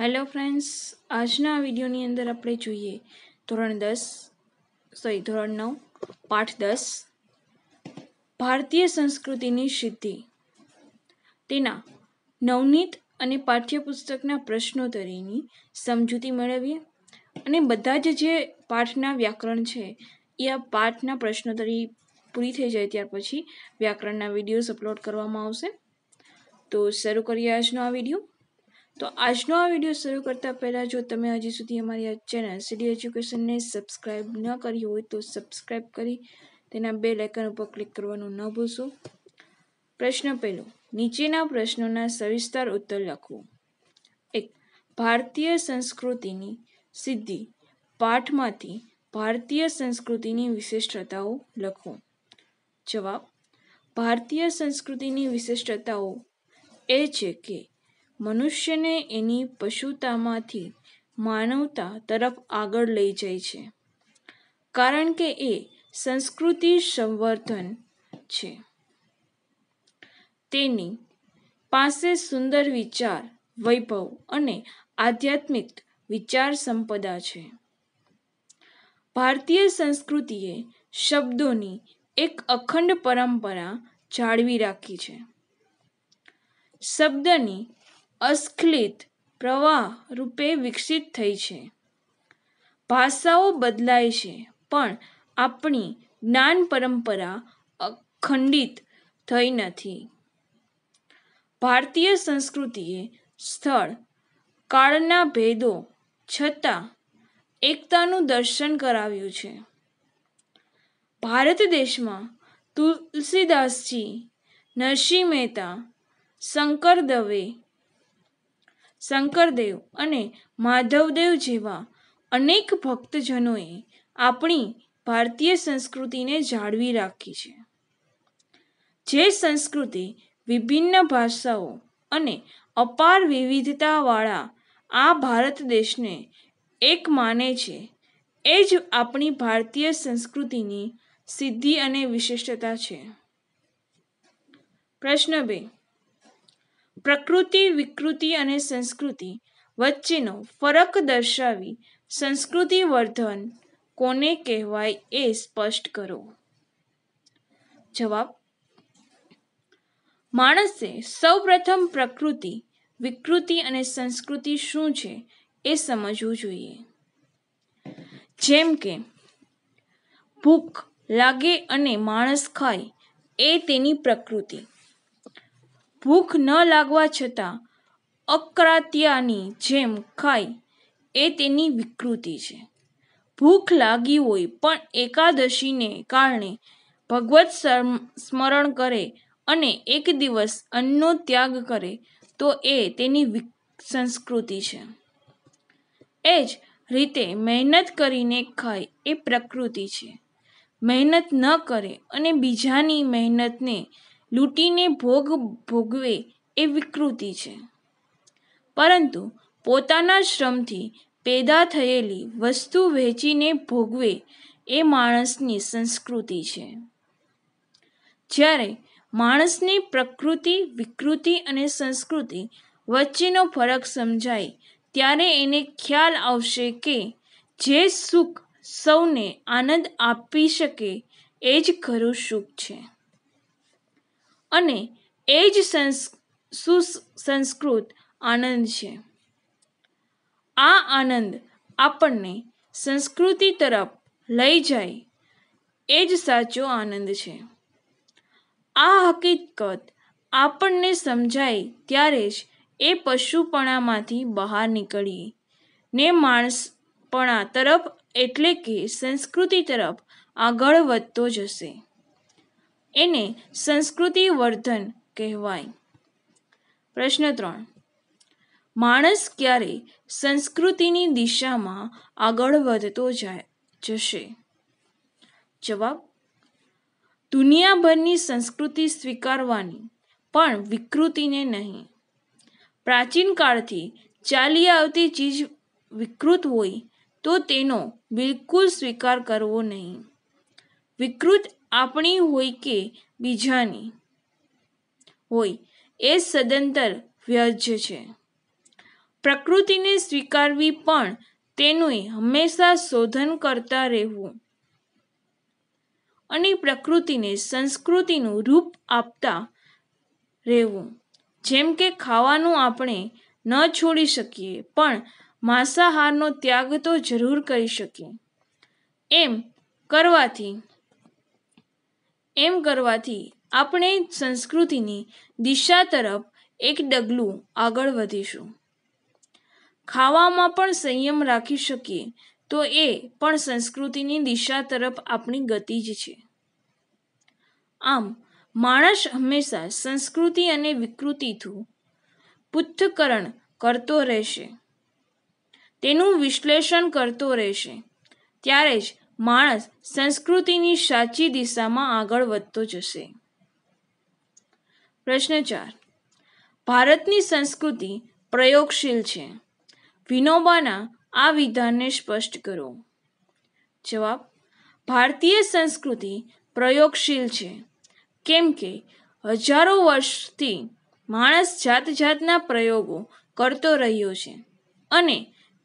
hello friends આજના વિડીયોની અંદર આપણે જોઈએ ધોરણ દસ સોરી ધોરણ નવ પાઠ દસ ભારતીય સંસ્કૃતિની સિદ્ધિ તેના નવનીત અને પાઠ્યપુસ્તકના પ્રશ્નોત્તરીની સમજૂતી મેળવીએ અને બધા જ જે પાઠના વ્યાકરણ છે એ આ પાઠના પ્રશ્નોત્તરી પૂરી થઈ જાય ત્યાર પછી વ્યાકરણના વિડીયોઝ અપલોડ કરવામાં આવશે તો શરૂ કરીએ આજનો આ વિડીયો તો આજનો આ વિડીયો શરૂ કરતાં પહેલાં જો તમે હજી સુધી અમારી આ ચેનલ સીડી એજ્યુકેશનને સબસ્ક્રાઈબ ન કરી હોય તો સબસ્ક્રાઈબ કરી તેના બે લાઇકન ઉપર ક્લિક કરવાનું ન ભૂલશો પ્રશ્ન પહેલો નીચેના પ્રશ્નોના સવિસ્તાર ઉત્તર લખો એક ભારતીય સંસ્કૃતિની સિદ્ધિ પાઠમાંથી ભારતીય સંસ્કૃતિની વિશિષ્ટતાઓ લખો જવાબ ભારતીય સંસ્કૃતિની વિશિષ્ટતાઓ એ છે કે મનુષ્યને એની પશુતામાંથી માનવતા તરફ આગળ લઈ જાય છે કારણ કે એ સંસ્કૃતિ સંવર્ધન છે તેની પાસે સુંદર વિચાર વૈભવ અને આધ્યાત્મિક વિચાર સંપદા છે ભારતીય સંસ્કૃતિએ શબ્દોની એક અખંડ પરંપરા જાળવી રાખી છે શબ્દની અસ્ખલિત પ્રવાહ રૂપે વિકસિત થઈ છે ભાષાઓ બદલાય છે પણ આપણી જ્ઞાન પરંપરા અખંડિત થઈ નથી ભારતીય સંસ્કૃતિએ સ્થળ કાળના ભેદો છતાં એકતાનું દર્શન કરાવ્યું છે ભારત દેશમાં તુલસીદાસજી નરસિંહ મહેતા શંકર દવે શંકરદેવ અને માધવદેવ જેવા અનેક ભક્તજનોએ આપણી ભારતીય સંસ્કૃતિને જાળવી રાખી છે જે સંસ્કૃતિ વિભિન્ન ભાષાઓ અને અપાર વિવિધતાવાળા આ ભારત દેશને એક માને છે એ જ આપણી ભારતીય સંસ્કૃતિની સિદ્ધિ અને વિશિષ્ટતા છે પ્રશ્ન બે પ્રકૃતિ વિકૃતિ અને સંસ્કૃતિ વચ્ચેનો ફરક દર્શાવી સંસ્કૃતિ વર્ધન કોને કહેવાય એ સ્પષ્ટ કરો જવાબ માણસે સૌપ્રથમ પ્રકૃતિ વિકૃતિ અને સંસ્કૃતિ શું છે એ સમજવું જોઈએ જેમ કે ભૂખ લાગે અને માણસ ખાય એ તેની પ્રકૃતિ ભૂખ ન લાગવા છતાં અકળાતિયાની જેમ ખાય એ તેની વિકૃતિ છે ભૂખ લાગી હોય પણ એકાદશીને કારણે ભગવત સ્મરણ કરે અને એક દિવસ અન્નનો ત્યાગ કરે તો એ તેની સંસ્કૃતિ છે એ જ રીતે મહેનત કરીને ખાય એ પ્રકૃતિ છે મહેનત ન કરે અને બીજાની મહેનતને લૂંટીને ભોગ ભોગવે એ વિકૃતિ છે પરંતુ પોતાના શ્રમથી પેદા થયેલી વસ્તુ વહેંચીને ભોગવે એ માણસની સંસ્કૃતિ છે જ્યારે માણસની પ્રકૃતિ વિકૃતિ અને સંસ્કૃતિ વચ્ચેનો ફરક સમજાય ત્યારે એને ખ્યાલ આવશે કે જે સુખ સૌને આનંદ આપી શકે એ જ ખરું સુખ છે અને એ જ સંસ સુસંસ્કૃત આનંદ છે આ આનંદ આપણને સંસ્કૃતિ તરફ લઈ જાય એ જ સાચો આનંદ છે આ હકીકત આપણને સમજાય ત્યારે જ એ પશુપણામાંથી બહાર નીકળીએ ને માણસપણા તરફ એટલે કે સંસ્કૃતિ તરફ આગળ વધતો જશે એને સંસ્કૃતિ વર્ધન કહેવાય પ્રશ્ન ત્રણ માણસ ક્યારે સંસ્કૃતિની દિશામાં આગળ વધતો જાય જશે જવાબ દુનિયાભરની સંસ્કૃતિ સ્વીકારવાની પણ વિકૃતિને નહીં પ્રાચીન કાળથી ચાલી આવતી ચીજ વિકૃત હોય તો તેનો બિલકુલ સ્વીકાર કરવો નહીં વિકૃત આપણી હોય કે બીજાની હોય એ સદંતર વ્યર્થ છે પ્રકૃતિને સ્વીકારવી પણ તેનું હંમેશા શોધન કરતા રહેવું અને પ્રકૃતિને સંસ્કૃતિનું રૂપ આપતા રહેવું જેમ કે ખાવાનું આપણે ન છોડી શકીએ પણ માંસાહારનો ત્યાગ તો જરૂર કરી શકીએ એમ કરવાથી એમ કરવાથી આપણે સંસ્કૃતિની દિશા તરફ એક ડગલું આગળ વધીશું ખાવામાં પણ સંયમ રાખી શકીએ તો એ પણ સંસ્કૃતિની દિશા તરફ આપણી ગતિ જ છે આમ માણસ હંમેશા સંસ્કૃતિ અને વિકૃતિથી પૃથ્થકરણ કરતો રહેશે તેનું વિશ્લેષણ કરતો રહેશે ત્યારે જ માણસ સંસ્કૃતિની સાચી દિશામાં આગળ વધતો જશે પ્રશ્ન ચાર ભારતની સંસ્કૃતિ પ્રયોગશીલ છે વિનોબાના આ વિધાનને સ્પષ્ટ કરો જવાબ ભારતીય સંસ્કૃતિ પ્રયોગશીલ છે કેમ કે હજારો વર્ષથી માણસ જાત જાતના પ્રયોગો કરતો રહ્યો છે અને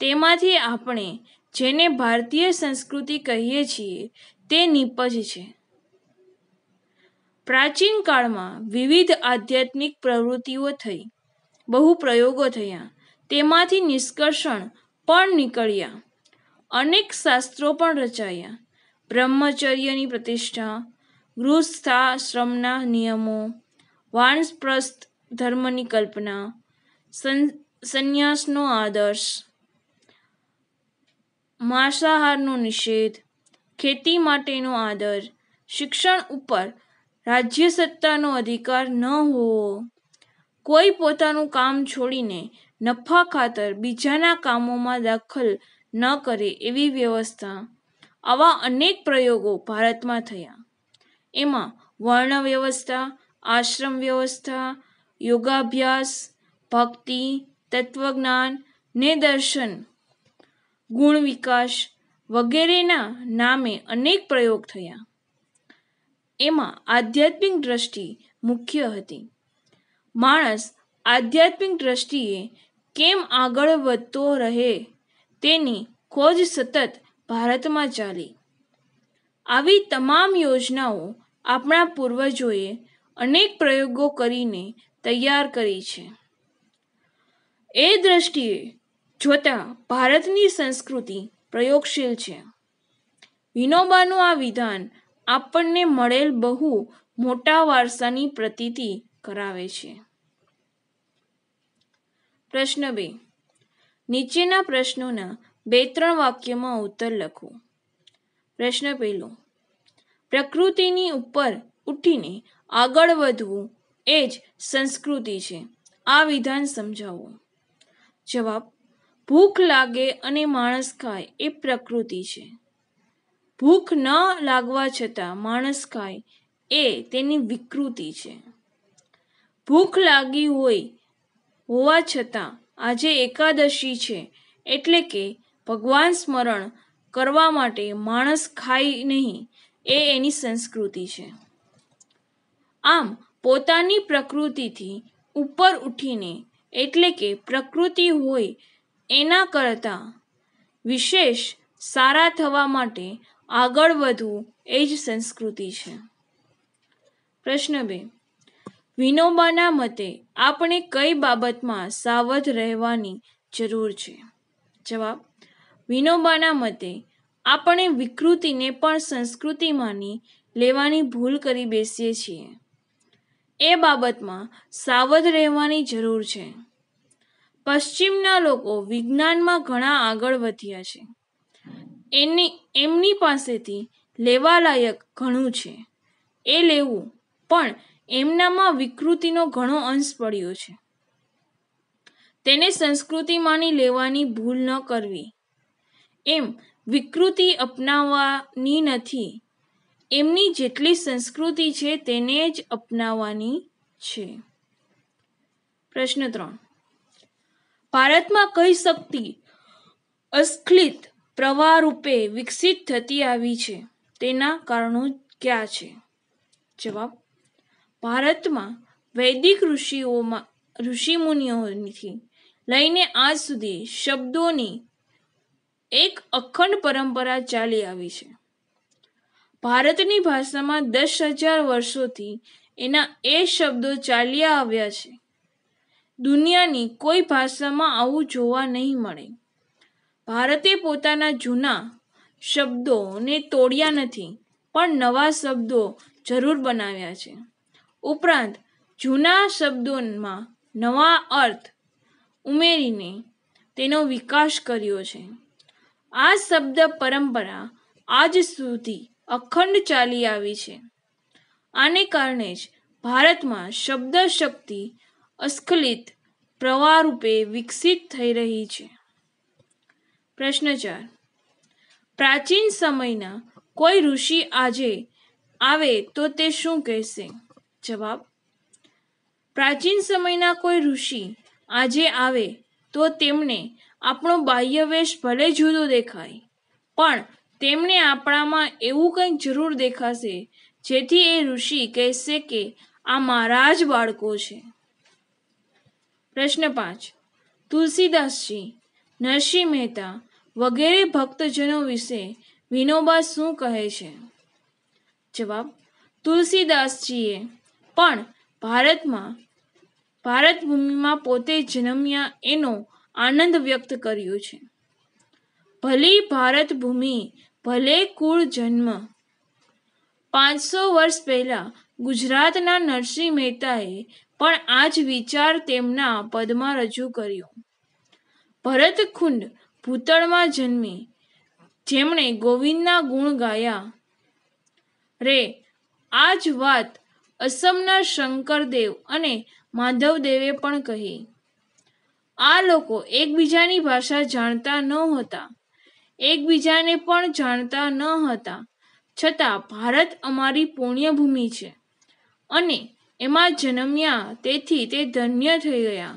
તેમાંથી આપણે જેને ભારતીય સંસ્કૃતિ કહીએ છીએ તે નિપજ છે પ્રાચીન કાળમાં વિવિધ આધ્યાત્મિક પ્રવૃત્તિઓ થઈ બહુ પ્રયોગો થયા તેમાંથી નિષ્કર્ષણ પણ નીકળ્યા અનેક શાસ્ત્રો પણ રચાયા બ્રહ્મચર્યની પ્રતિષ્ઠા ગૃહસ્થાશ્રમના નિયમો વાનસ્પ્રસ્થ ધર્મની કલ્પના સંન્યાસનો આદર્શ માંસાહારનો નિષેધ ખેતી માટેનો આદર શિક્ષણ ઉપર રાજ્ય સત્તાનો અધિકાર ન હોવો કોઈ પોતાનું કામ છોડીને નફા ખાતર બીજાના કામોમાં દાખલ ન કરે એવી વ્યવસ્થા આવા અનેક પ્રયોગો ભારતમાં થયા એમાં વર્ણ વ્યવસ્થા આશ્રમ વ્યવસ્થા યોગાભ્યાસ ભક્તિ તત્વજ્ઞાન ને દર્શન ગુણ વિકાસ વગેરેના નામે અનેક પ્રયોગ થયા એમાં આધ્યાત્મિક દ્રષ્ટિ મુખ્ય હતી માણસ આધ્યાત્મિક દ્રષ્ટિએ કેમ આગળ વધતો રહે તેની ખોજ સતત ભારતમાં ચાલી આવી તમામ યોજનાઓ આપણા પૂર્વજોએ અનેક પ્રયોગો કરીને તૈયાર કરી છે એ દ્રષ્ટિએ જોતા ભારતની સંસ્કૃતિ પ્રયોગશીલ છે વિનોબાનું આ વિધાન આપણને મળેલ બહુ મોટા વારસાની પ્રતીતિ કરાવે છે પ્રશ્ન બે નીચેના પ્રશ્નોના બે ત્રણ વાક્યમાં ઉત્તર લખો પ્રશ્ન પહેલો પ્રકૃતિની ઉપર ઉઠીને આગળ વધવું એ જ સંસ્કૃતિ છે આ વિધાન સમજાવો જવાબ ભૂખ લાગે અને માણસ ખાય એ પ્રકૃતિ છે ભૂખ ન લાગવા છતાં માણસ ખાય એ તેની વિકૃતિ છે ભૂખ લાગી હોય હોવા છતાં આજે એકાદશી છે એટલે કે ભગવાન સ્મરણ કરવા માટે માણસ ખાય નહીં એ એની સંસ્કૃતિ છે આમ પોતાની પ્રકૃતિથી ઉપર ઉઠીને એટલે કે પ્રકૃતિ હોય એના કરતાં વિશેષ સારા થવા માટે આગળ વધવું એ જ સંસ્કૃતિ છે પ્રશ્ન બે વિનોબાના મતે આપણે કઈ બાબતમાં સાવધ રહેવાની જરૂર છે જવાબ વિનોબાના મતે આપણે વિકૃતિને પણ સંસ્કૃતિ માની લેવાની ભૂલ કરી બેસીએ છીએ એ બાબતમાં સાવધ રહેવાની જરૂર છે પશ્ચિમના લોકો વિજ્ઞાનમાં ઘણા આગળ વધ્યા છે એની એમની પાસેથી લેવાલાયક ઘણું છે એ લેવું પણ એમનામાં વિકૃતિનો ઘણો અંશ પડ્યો છે તેને સંસ્કૃતિમાંની લેવાની ભૂલ ન કરવી એમ વિકૃતિ અપનાવવાની નથી એમની જેટલી સંસ્કૃતિ છે તેને જ અપનાવવાની છે પ્રશ્ન ત્રણ ભારતમાં કહી શકતી અસ્ખલિત પ્રવાહ રૂપે વિકસિત થતી આવી છે તેના કારણો ક્યાં છે જવાબ ભારતમાં વૈદિક ઋષિઓમાં ઋષિમુનિઓથી લઈને આજ સુધી શબ્દોની એક અખંડ પરંપરા ચાલી આવી છે ભારતની ભાષામાં દસ હજાર વર્ષોથી એના એ શબ્દો ચાલ્યા આવ્યા છે દુનિયાની કોઈ ભાષામાં આવું જોવા નહીં મળે ભારતે પોતાના જૂના શબ્દોને તોડ્યા નથી પણ નવા શબ્દો જરૂર બનાવ્યા છે ઉપરાંત જૂના શબ્દોમાં નવા અર્થ ઉમેરીને તેનો વિકાસ કર્યો છે આ શબ્દ પરંપરા આજ સુધી અખંડ ચાલી આવી છે આને કારણે જ ભારતમાં શબ્દ શક્તિ અસ્ખલિત પ્રવાહરૂપે વિકસિત થઈ રહી છે પ્રશ્ન ચાર પ્રાચીન સમયના કોઈ ઋષિ આજે આવે તો તે શું કહેશે જવાબ પ્રાચીન સમયના કોઈ ઋષિ આજે આવે તો તેમને આપણો બાહ્યવેશ ભલે જુદો દેખાય પણ તેમને આપણામાં એવું કંઈક જરૂર દેખાશે જેથી એ ઋષિ કહેશે કે આ મારા જ બાળકો છે પ્રશ્ન પાંચ તુલસીદાસજી નરસિંહ મહેતા વગેરે ભક્તજનો વિશે વિનોબા શું કહે છે જવાબ તુલસીદાસજીએ પણ ભારતમાં ભારત ભૂમિમાં પોતે જન્મ્યા એનો આનંદ વ્યક્ત કર્યો છે ભલી ભારત ભૂમિ ભલે કુળ જન્મ પાંચસો વર્ષ પહેલાં ગુજરાતના નરસિંહ મહેતાએ પણ આ જ વિચાર તેમના પદમાં રજૂ કર્યો ભરતખુંડ ભૂતળમાં જન્મી જેમણે ગોવિંદના ગુણ ગાયા રે આ જ વાત અસમના શંકરદેવ અને માધવદેવે પણ કહી આ લોકો એકબીજાની ભાષા જાણતા ન હતા એકબીજાને પણ જાણતા ન હતા છતાં ભારત અમારી પુણ્યભૂમિ છે અને એમાં જન્મ્યા તેથી તે ધન્ય થઈ ગયા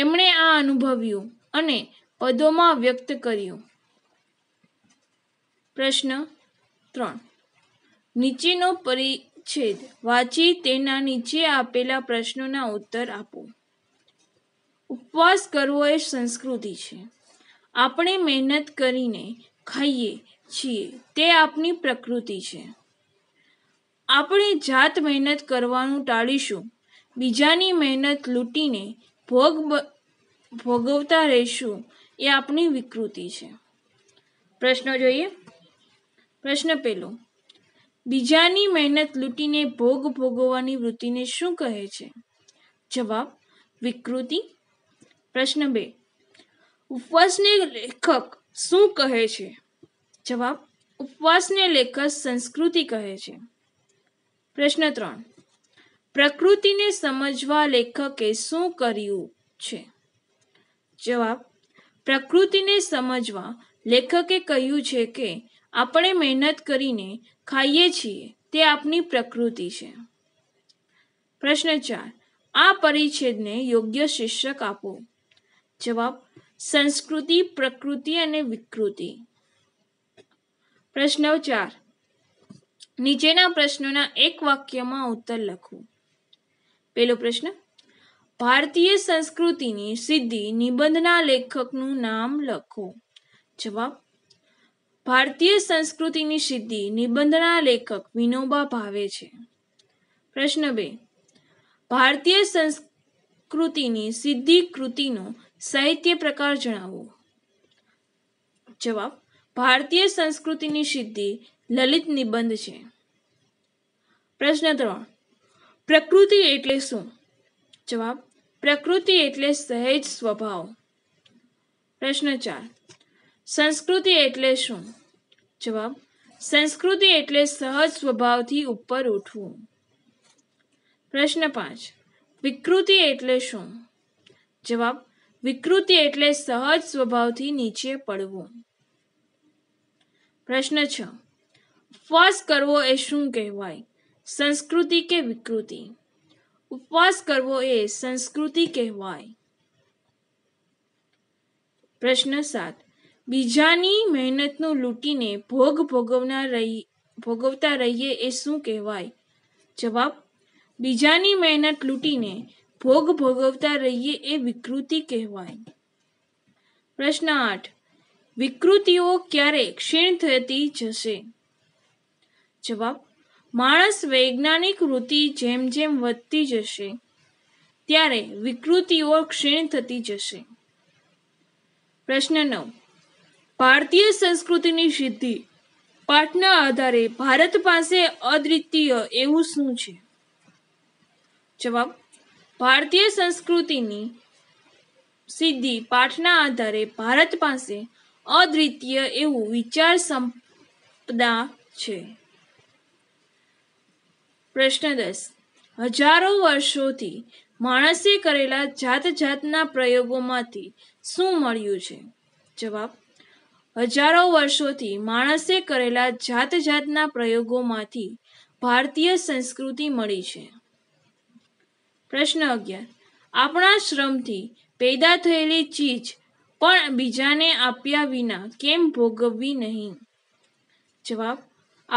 એમણે આ અનુભવ્યું અને પદોમાં વ્યક્ત કર્યું પ્રશ્ન ત્રણ નીચેનો પરિચ્છેદ વાંચી તેના નીચે આપેલા પ્રશ્નોના ઉત્તર આપો ઉપવાસ કરવો એ સંસ્કૃતિ છે આપણે મહેનત કરીને ખાઈએ છીએ તે આપની પ્રકૃતિ છે આપણે જાત મહેનત કરવાનું ટાળીશું બીજાની મહેનત લૂંટીને ભોગ ભોગવતા રહીશું એ આપણી વિકૃતિ છે પ્રશ્નો જોઈએ પ્રશ્ન પહેલો બીજાની મહેનત લૂંટીને ભોગ ભોગવવાની વૃત્તિને શું કહે છે જવાબ વિકૃતિ પ્રશ્ન બે ઉપવાસને લેખક શું કહે છે જવાબ ઉપવાસને લેખક સંસ્કૃતિ કહે છે પ્રશ્ન ત્રણ પ્રકૃતિને સમજવા લેખકે શું કર્યું છે જવાબ પ્રકૃતિને સમજવા લેખકે કહ્યું છે કે આપણે મહેનત કરીને ખાઈએ છીએ તે આપની પ્રકૃતિ છે પ્રશ્ન ચાર આ પરિચ્છેદને યોગ્ય શીર્ષક આપો જવાબ સંસ્કૃતિ પ્રકૃતિ અને વિકૃતિ પ્રશ્ન ચાર નીચેના પ્રશ્નોના એક વાક્યમાં ઉત્તર લખો પેલો પ્રશ્ન ભારતીય સંસ્કૃતિની સિદ્ધિ નિબંધના લેખકનું નામ લખો જવાબ ભારતીય સંસ્કૃતિની સિદ્ધિ નિબંધના લેખક વિનોબા ભાવે છે પ્રશ્ન બે ભારતીય સંસ્કૃતિની સિદ્ધિ કૃતિનો સાહિત્ય પ્રકાર જણાવો જવાબ ભારતીય સંસ્કૃતિની સિદ્ધિ લલિત નિબંધ છે પ્રશ્ન ત્રણ પ્રકૃતિ એટલે શું જવાબ પ્રકૃતિ એટલે સહેજ સ્વભાવ પ્રશ્ન ચાર સંસ્કૃતિ એટલે શું જવાબ સંસ્કૃતિ એટલે સહજ સ્વભાવથી ઉપર ઉઠવું પ્રશ્ન પાંચ વિકૃતિ એટલે શું જવાબ વિકૃતિ એટલે સહજ સ્વભાવથી નીચે પડવું પ્રશ્ન છ ઉપવાસ કરવો એ શું કહેવાય સંસ્કૃતિ કે વિકૃતિ ઉપવાસ કરવો એ સંસ્કૃતિ કહેવાય પ્રશ્ન સાત બીજાની મહેનતનું લૂંટીને ભોગ ભોગવના રહી ભોગવતા રહીએ એ શું કહેવાય જવાબ બીજાની મહેનત લૂંટીને ભોગ ભોગવતા રહીએ એ વિકૃતિ કહેવાય પ્રશ્ન આઠ વિકૃતિઓ ક્યારે ક્ષીણ થતી જશે જવાબ માણસ વૈજ્ઞાનિક વૃત્તિ જેમ જેમ વધતી જશે ત્યારે વિકૃતિઓ ક્ષીણ થતી જશે પ્રશ્ન નવ ભારતીય સંસ્કૃતિની સિદ્ધિ પાઠના આધારે ભારત પાસે અદ્વિતીય એવું શું છે જવાબ ભારતીય સંસ્કૃતિની સિદ્ધિ પાઠના આધારે ભારત પાસે અદ્વિતીય એવું વિચાર સંપદા છે પ્રશ્ન દસ હજારો વર્ષોથી માણસે કરેલા જાત જાતના પ્રયોગોમાંથી શું મળ્યું છે જવાબ હજારો વર્ષોથી માણસે કરેલા જાત જાતના પ્રયોગોમાંથી ભારતીય સંસ્કૃતિ મળી છે પ્રશ્ન અગિયાર આપણા શ્રમથી પેદા થયેલી ચીજ પણ બીજાને આપ્યા વિના કેમ ભોગવવી નહીં જવાબ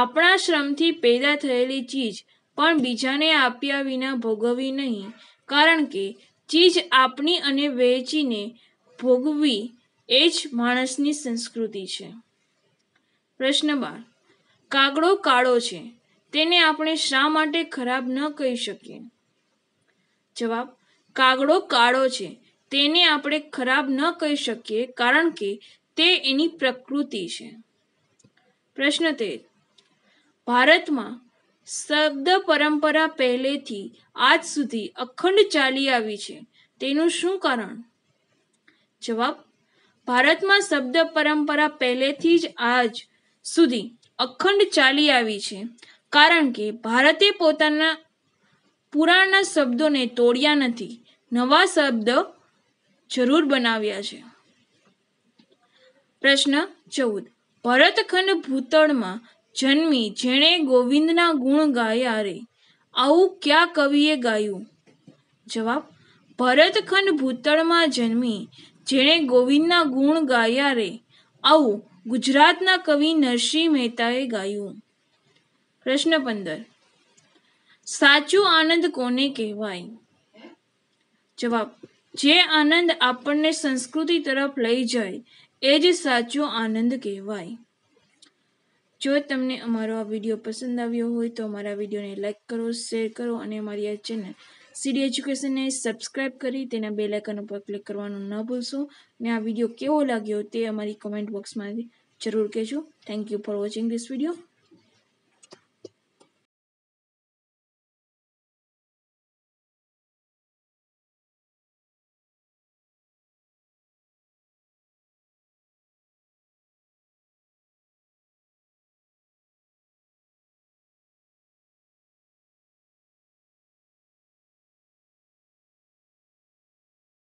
આપણા શ્રમથી પેદા થયેલી ચીજ પણ બીજાને આપ્યા વિના ભોગવવી નહીં કારણ કે ચીજ આપણી અને વેચીને ભોગવવી એ જ માણસની સંસ્કૃતિ છે પ્રશ્ન બાર કાગડો કાળો છે તેને આપણે શા માટે ખરાબ ન કહી શકીએ જવાબ કાગડો કાળો છે તેને આપણે ખરાબ ન કહી શકીએ કારણ કે તે એની પ્રકૃતિ છે પ્રશ્ન તે ભારતમાં શબ્દ પરંપરા પહેલેથી આજ સુધી અખંડ ચાલી આવી છે તેનું શું કારણ જવાબ ભારતમાં શબ્દ પરંપરા પહેલેથી જ આજ સુધી અખંડ ચાલી આવી છે કારણ કે ભારતે પોતાના પુરાણના શબ્દોને તોડ્યા નથી નવા શબ્દ જરૂર બનાવ્યા છે પ્રશ્ન ચૌદ ભરતખંડ ભૂતળમાં જન્મી જેણે ગોવિંદના ગુણ ગાયા રે આવું ક્યાં કવિએ ગાયું જવાબ ભરતખંડ ભૂતળમાં જન્મી જેણે ગોવિંદના ગુણ ગાયા રે આવું ગુજરાતના કવિ નરસિંહ મહેતાએ ગાયું પ્રશ્ન પંદર સાચો આનંદ કોને કહેવાય જવાબ જે આનંદ આપણને સંસ્કૃતિ તરફ લઈ જાય એ જ સાચો આનંદ કહેવાય જો તમને અમારો આ વિડીયો પસંદ આવ્યો હોય તો અમારા વિડીયોને લાઇક કરો શેર કરો અને અમારી આ ચેનલ સીડી એજ્યુકેશનને સબસ્ક્રાઇબ કરી તેના બે લાઇકન ઉપર ક્લિક કરવાનું ન ભૂલશો અને આ વિડીયો કેવો લાગ્યો તે અમારી કોમેન્ટ બોક્સમાંથી જરૂર કહેજો thank you for watching this video